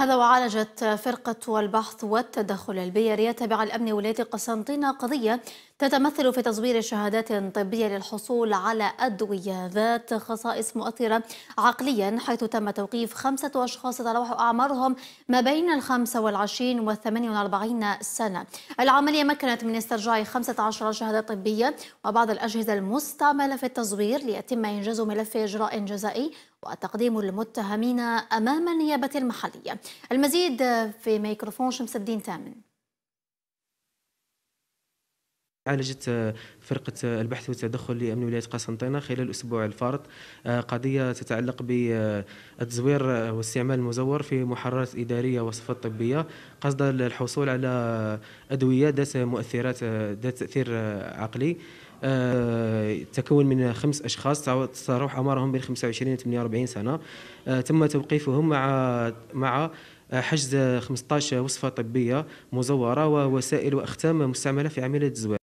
هذا وعالجت فرقة البحث والتدخل البيئي تبع الأمن ولاية قسنطينة قضية تتمثل في تصوير شهادات طبية للحصول على أدوية ذات خصائص مؤثرة عقليا حيث تم توقيف خمسة أشخاص تتراوح أعمارهم ما بين الخمسة والعشرين والثمانية والأربعين سنة العملية مكنت من استرجاع خمسة عشر شهادة طبية وبعض الأجهزة المستعملة في التصوير ليتم إنجاز ملف إجراء جزائي وتقديم المتهمين أمام النيابة المحلية المزيد في ميكروفون شمس الدين تامن عالجت آه، فرقة آه، البحث والتدخل لأمن ولاية قسنطينة خلال الأسبوع الفارط آه، قضية تتعلق بالتزوير واستعمال المزور في محررات إدارية وصفات طبية قصد الحصول على أدوية ذات مؤثرات ذات تأثير عقلي تكون من خمس أشخاص تراوح أعمارهم بين 25 و 48 سنة تم توقيفهم مع مع حجز 15 وصفة طبية مزورة ووسائل وأختام مستعملة في عملية الزوار